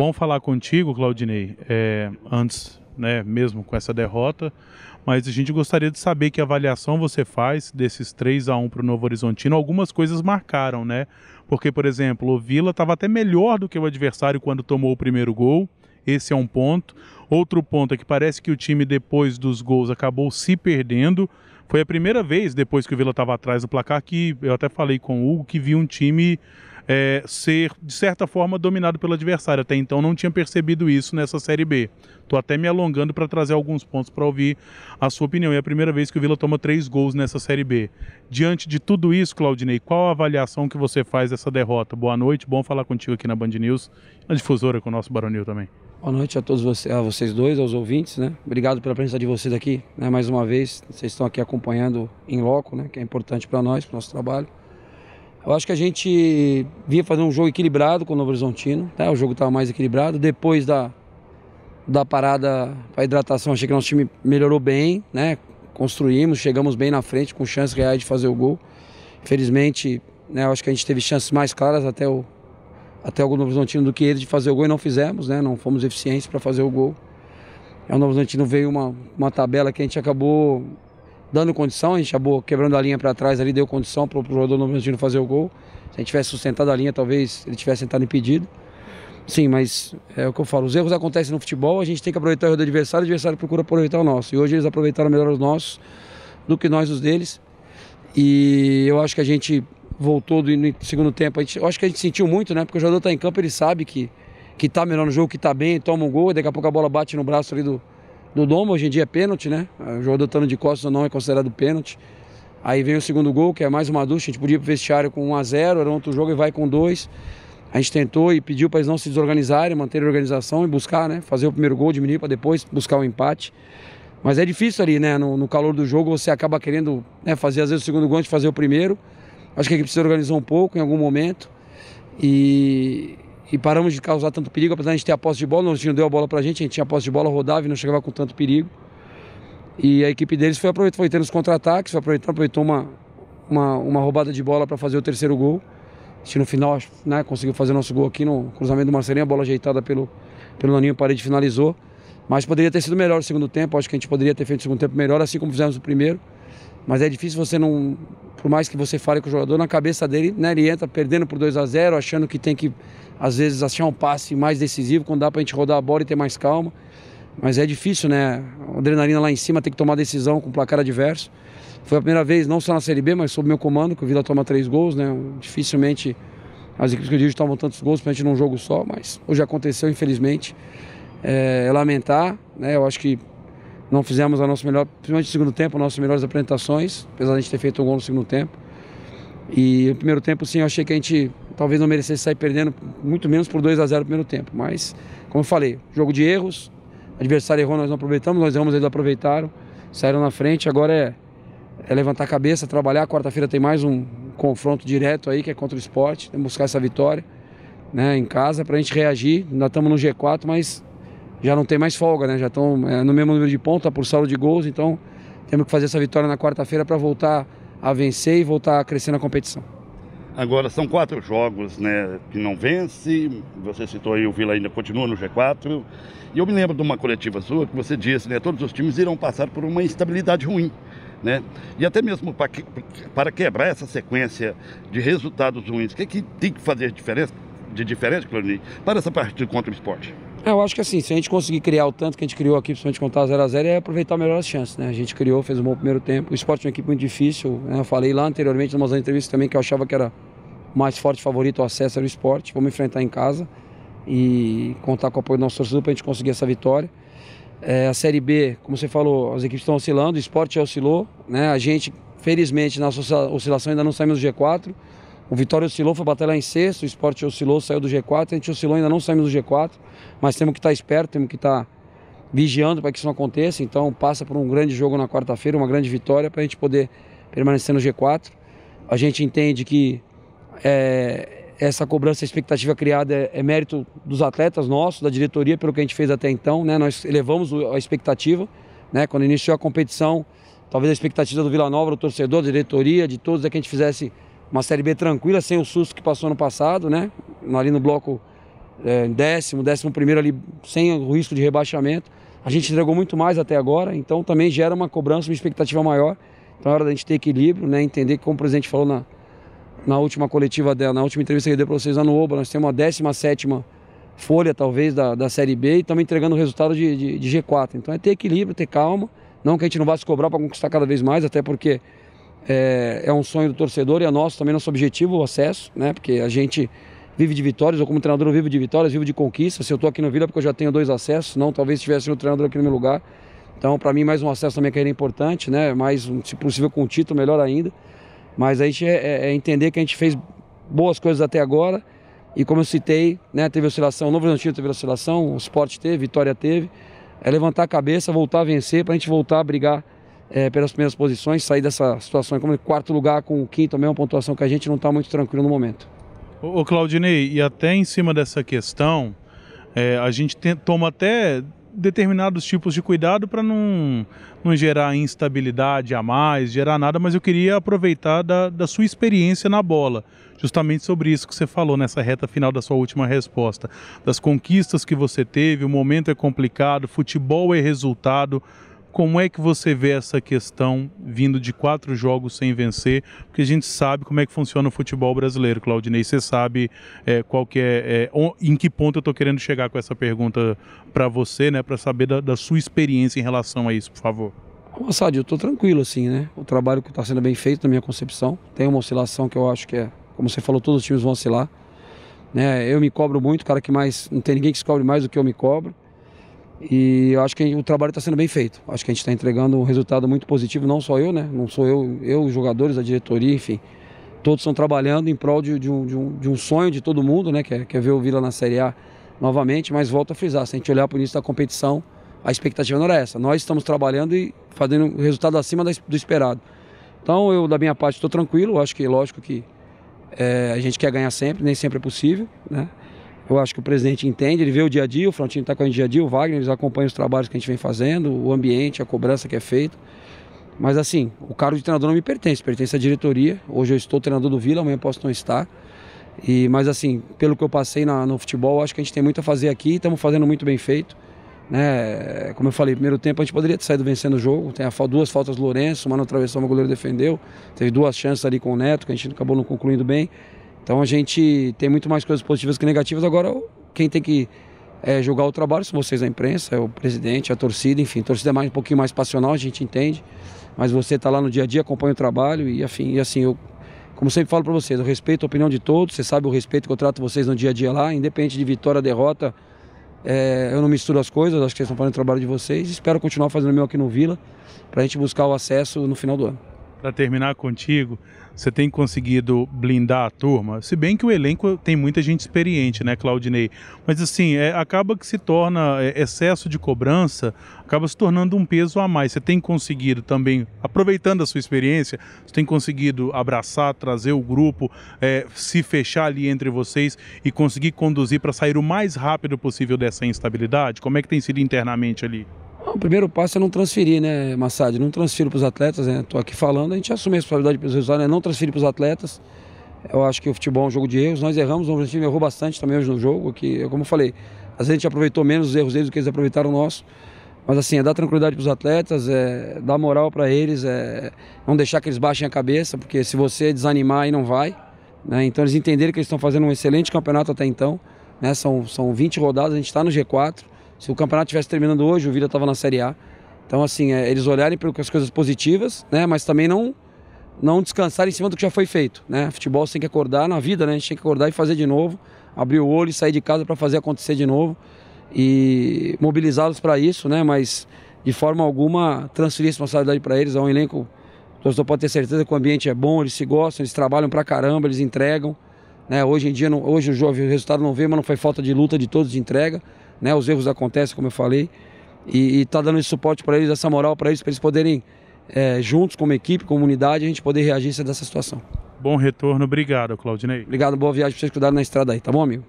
bom falar contigo, Claudinei, é, antes, né, mesmo com essa derrota, mas a gente gostaria de saber que avaliação você faz desses 3 a 1 para o Novo Horizontino. Algumas coisas marcaram, né? Porque, por exemplo, o Vila estava até melhor do que o adversário quando tomou o primeiro gol. Esse é um ponto. Outro ponto é que parece que o time, depois dos gols, acabou se perdendo. Foi a primeira vez, depois que o Vila estava atrás do placar, que eu até falei com o Hugo, que vi um time é, ser, de certa forma, dominado pelo adversário. Até então não tinha percebido isso nessa Série B. Estou até me alongando para trazer alguns pontos para ouvir a sua opinião. É a primeira vez que o Vila toma três gols nessa Série B. Diante de tudo isso, Claudinei, qual a avaliação que você faz dessa derrota? Boa noite, bom falar contigo aqui na Band News, na difusora com o nosso Baronil também. Boa noite a todos vocês, a vocês dois, aos ouvintes, né? Obrigado pela presença de vocês aqui, né? Mais uma vez, vocês estão aqui acompanhando em loco, né? Que é importante para nós, para o nosso trabalho. Eu acho que a gente vinha fazer um jogo equilibrado com o Novo Horizontino, né? o jogo estava mais equilibrado. Depois da, da parada para hidratação, achei que nosso time melhorou bem, né? construímos, chegamos bem na frente, com chances reais de fazer o gol. Infelizmente, né, eu acho que a gente teve chances mais claras até o, até o Novo Horizontino do que eles de fazer o gol e não fizemos, né? não fomos eficientes para fazer o gol. O Novo Horizontino veio uma, uma tabela que a gente acabou dando condição, a gente acabou quebrando a linha para trás ali, deu condição para o jogador Noventino fazer o gol. Se a gente tivesse sustentado a linha, talvez ele tivesse sentado impedido. Sim, mas é o que eu falo, os erros acontecem no futebol, a gente tem que aproveitar o erro do adversário, o adversário procura aproveitar o nosso. E hoje eles aproveitaram melhor os nossos do que nós os deles. E eu acho que a gente voltou do, no segundo tempo, a gente, eu acho que a gente sentiu muito, né? Porque o jogador está em campo, ele sabe que, que tá melhor no jogo, que está bem, toma um gol, e daqui a pouco a bola bate no braço ali do, do Dom, hoje em dia é pênalti, né? O jogador estando de costas ou não é considerado pênalti. Aí vem o segundo gol, que é mais uma ducha, a gente podia ir pro vestiário com 1 a 0 era outro jogo e vai com dois. A gente tentou e pediu para eles não se desorganizarem, manter a organização e buscar, né? Fazer o primeiro gol, diminuir para depois buscar o um empate. Mas é difícil ali, né? No, no calor do jogo você acaba querendo né, fazer às vezes o segundo gol antes de fazer o primeiro. Acho que a equipe se organizou um pouco em algum momento. E, e paramos de causar tanto perigo, apesar de a gente ter a posse de bola, o Nortino deu a bola pra gente, a gente tinha a posse de bola, rodava e não chegava com tanto perigo. E a equipe deles foi aproveitando, foi tendo os contra-ataques, aproveitou, aproveitou uma, uma, uma roubada de bola para fazer o terceiro gol. A gente no final né, conseguiu fazer nosso gol aqui no cruzamento do Marcelinho, a bola ajeitada pelo, pelo Naninho, parede finalizou. Mas poderia ter sido melhor o segundo tempo, acho que a gente poderia ter feito o segundo tempo melhor, assim como fizemos o primeiro mas é difícil você não. Por mais que você fale com o jogador, na cabeça dele, né, ele entra perdendo por 2 a 0 achando que tem que, às vezes, achar um passe mais decisivo, quando dá para a gente rodar a bola e ter mais calma. Mas é difícil, né? A adrenalina lá em cima, tem que tomar decisão com placar adverso. Foi a primeira vez, não só na Série B, mas sob meu comando, que o Vila toma três gols, né? Dificilmente as equipes que eu dirijo tomam tantos gols pra gente num jogo só, mas hoje aconteceu, infelizmente. É, é lamentar, né? Eu acho que não fizemos a nossa melhor, principalmente no segundo tempo, nossas melhores apresentações, apesar de a gente ter feito um gol no segundo tempo. E no primeiro tempo, sim, eu achei que a gente talvez não merecesse sair perdendo, muito menos por 2 a 0 no primeiro tempo. Mas, como eu falei, jogo de erros, adversário errou, nós não aproveitamos, nós erramos, eles aproveitaram, saíram na frente. Agora é, é levantar a cabeça, trabalhar. Quarta-feira tem mais um confronto direto aí, que é contra o esporte, né, buscar essa vitória né, em casa para a gente reagir. Ainda estamos no G4, mas já não tem mais folga, né? Já estão é, no mesmo número de pontos, tá por saldo de gols, então temos que fazer essa vitória na quarta-feira para voltar a vencer e voltar a crescer na competição. Agora são quatro jogos, né, que não vence. Você citou aí o Vila ainda continua no G4. E eu me lembro de uma coletiva sua que você disse, né, todos os times irão passar por uma instabilidade ruim. Né? E até mesmo para, que, para quebrar essa sequência de resultados ruins, o que, é que tem que fazer de diferença, de diferente, Clonir, para essa partida contra o esporte? É, eu acho que assim, se a gente conseguir criar o tanto que a gente criou aqui, principalmente contar 0 a 0 é aproveitar melhor as chances, né? A gente criou, fez um bom primeiro tempo. O esporte é uma equipe muito difícil, né? Eu falei lá anteriormente, numa entrevista também, que eu achava que era mais forte favorito o acesso era o esporte. Vamos enfrentar em casa e contar com o apoio do nosso torcedor para a gente conseguir essa vitória. É, a Série B, como você falou, as equipes estão oscilando, o esporte já oscilou, né? A gente, felizmente, na oscilação ainda não saímos do G4. O Vitória oscilou, foi bater lá em sexto, o esporte oscilou, saiu do G4, a gente oscilou, ainda não saímos do G4, mas temos que estar tá esperto, temos que estar tá vigiando para que isso não aconteça. Então passa por um grande jogo na quarta-feira, uma grande vitória para a gente poder permanecer no G4. A gente entende que é, essa cobrança, a expectativa criada é, é, mérito dos atletas nossos, da diretoria, pelo que a gente fez até então. Né? Nós elevamos a expectativa. Né? Quando iniciou a competição, talvez a expectativa do Vila Nova, do torcedor, da diretoria, de todos, é que a gente fizesse uma Série B tranquila, sem o susto que passou no passado, né? Ali no bloco é, décimo, décimo primeiro ali, sem o risco de rebaixamento. A gente entregou muito mais até agora, então também gera uma cobrança, uma expectativa maior. Então é hora da gente ter equilíbrio, né? Entender que, como o presidente falou na, na última coletiva dela, na última entrevista que ele deu para vocês lá no Oba, nós temos uma sétima folha, talvez, da, da Série B e estamos entregando o resultado de, de, de G4. Então é ter equilíbrio, ter calma. Não que a gente não vá se cobrar para conquistar cada vez mais, até porque é, é um sonho do torcedor e é nosso também, nosso objetivo, o acesso, né? Porque a gente vive de vitórias, ou como treinador eu vivo de vitórias, vivo de conquistas. Se eu estou aqui no Vila é porque eu já tenho dois acessos, não, talvez tivesse um treinador aqui no meu lugar. Então, para mim, mais um acesso também que é importante, né? Mais, se possível, com um título, melhor ainda. Mas a gente é, é, é entender que a gente fez boas coisas até agora. E como eu citei, né, teve oscilação, o Novo Antigo teve oscilação, o Sport teve, Vitória teve. É levantar a cabeça, voltar a vencer, para a gente voltar a brigar é, pelas primeiras posições, sair dessa situação como quarto lugar com o quinto também uma pontuação que a gente não está muito tranquilo no momento. Ô, Claudinei, e até em cima dessa questão, é, a gente tem, toma até determinados tipos de cuidado para não, não gerar instabilidade a mais, gerar nada, mas eu queria aproveitar da, da sua experiência na bola, justamente sobre isso que você falou nessa reta final da sua última resposta, das conquistas que você teve, o momento é complicado, futebol é resultado, como é que você vê essa questão vindo de quatro jogos sem vencer? Porque a gente sabe como é que funciona o futebol brasileiro, Claudinei. Você sabe é, qual que é, é, em que ponto eu estou querendo chegar com essa pergunta para você, né? Para saber da, da, sua experiência em relação a isso, por favor. Moçada, eu estou tranquilo assim, né? O trabalho que está sendo bem feito na minha concepção. Tem uma oscilação que eu acho que é, como você falou, todos os times vão oscilar. Né? Eu me cobro muito, cara que mais não tem ninguém que se cobre mais do que eu me cobro. E acho que o trabalho está sendo bem feito. Acho que a gente está entregando um resultado muito positivo, não só eu, né? Não sou eu, eu, os jogadores, a diretoria, enfim. Todos estão trabalhando em prol de, de, um, de, um, de um, sonho de todo mundo, né? Que é, que é ver o Vila na Série A novamente, mas volto a frisar, se a gente olhar para o início da competição, a expectativa não era essa. Nós estamos trabalhando e fazendo um resultado acima do esperado. Então, eu, da minha parte, estou tranquilo. Acho que, lógico que é, a gente quer ganhar sempre, nem sempre é possível, né? Eu acho que o presidente entende, ele vê o dia a dia, o frontinho está com a gente dia a dia, o Wagner, eles acompanham os trabalhos que a gente vem fazendo, o ambiente, a cobrança que é feita. Mas assim, o cargo de treinador não me pertence, pertence à diretoria. Hoje eu estou treinador do Vila, amanhã posso não estar. E, mas assim, pelo que eu passei na, no futebol, acho que a gente tem muito a fazer aqui, estamos fazendo muito bem feito. Né? Como eu falei, primeiro tempo a gente poderia ter saído vencendo o jogo. Tem a, duas faltas do Lourenço, uma na travessão, o goleiro defendeu. Teve duas chances ali com o Neto, que a gente acabou não concluindo bem. Então a gente tem muito mais coisas positivas que negativas. Agora, quem tem que é, julgar o trabalho são vocês a imprensa, é o presidente, a torcida, enfim. A torcida é mais, um pouquinho mais passional, a gente entende. Mas você está lá no dia a dia, acompanha o trabalho e, afim, e assim, eu, como sempre falo para vocês, eu respeito a opinião de todos, você sabe o respeito que eu trato vocês no dia a dia lá, independente de vitória, derrota. É, eu não misturo as coisas, acho que vocês estão fazendo o trabalho de vocês. Espero continuar fazendo o meu aqui no Vila, para a gente buscar o acesso no final do ano para terminar contigo, você tem conseguido blindar a turma? Se bem que o elenco tem muita gente experiente, né, Claudinei? Mas assim, é, acaba que se torna é, excesso de cobrança, acaba se tornando um peso a mais. Você tem conseguido também, aproveitando a sua experiência, você tem conseguido abraçar, trazer o grupo, é, se fechar ali entre vocês e conseguir conduzir para sair o mais rápido possível dessa instabilidade? Como é que tem sido internamente ali? o primeiro passo é não transferir, né, Massad? Não transfiro para os atletas, né? Estou aqui falando, a gente assume a responsabilidade pelos resultados, né? Não transferir para os atletas. Eu acho que o futebol é um jogo de erros. Nós erramos, o time errou bastante também hoje no jogo, que, como eu falei, às vezes a gente aproveitou menos os erros deles do que eles aproveitaram o nosso. Mas assim, é dar tranquilidade para os atletas, é dar moral para eles, é não deixar que eles baixem a cabeça, porque se você desanimar aí não vai. Né? Então eles entenderam que eles estão fazendo um excelente campeonato até então. Né? São, são 20 rodadas, a gente está no G4. Se o campeonato tivesse terminando hoje, o Vila estava na Série A. Então, assim, é, eles olharem para as coisas positivas, né? Mas também não não descansar em cima do que já foi feito, né? Futebol você tem que acordar na vida, né? A gente tem que acordar e fazer de novo, abrir o olho e sair de casa para fazer acontecer de novo e mobilizá-los para isso, né? Mas de forma alguma transferir responsabilidade para eles. É um elenco, o torcedor pode ter certeza que o ambiente é bom, eles se gostam, eles trabalham para caramba, eles entregam. Né? Hoje em dia, não, hoje o, jogo, o resultado não veio, mas não foi falta de luta de todos de entrega né? Os erros acontecem, como eu falei, e está dando esse suporte para eles, essa moral para eles, para eles poderem, é, juntos, como equipe, como unidade, a gente poder reagir nessa dessa situação. Bom retorno, obrigado, Claudinei. Obrigado, boa viagem para vocês cuidarem na estrada aí, tá bom, amigo?